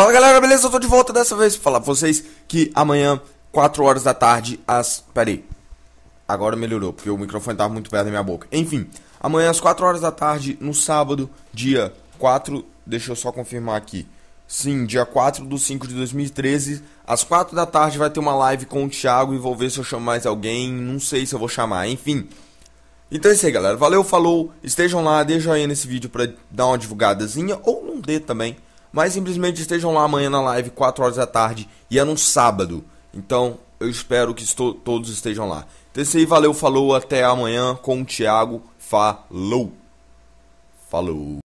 Fala galera, beleza? Eu tô de volta dessa vez pra falar pra vocês que amanhã, 4 horas da tarde, às. aí. Agora melhorou, porque o microfone tava muito perto da minha boca. Enfim, amanhã às 4 horas da tarde, no sábado, dia 4. Deixa eu só confirmar aqui. Sim, dia 4 do 5 de 2013, às 4 da tarde vai ter uma live com o Thiago e vou ver se eu chamo mais alguém. Não sei se eu vou chamar, enfim. Então é isso aí, galera. Valeu, falou. Estejam lá, deixa aí nesse vídeo pra dar uma divulgadazinha ou não dê também mas simplesmente estejam lá amanhã na live, 4 horas da tarde, e é num sábado. Então, eu espero que estou, todos estejam lá. TCI, então é valeu, falou, até amanhã com o Thiago. Falou! Falou!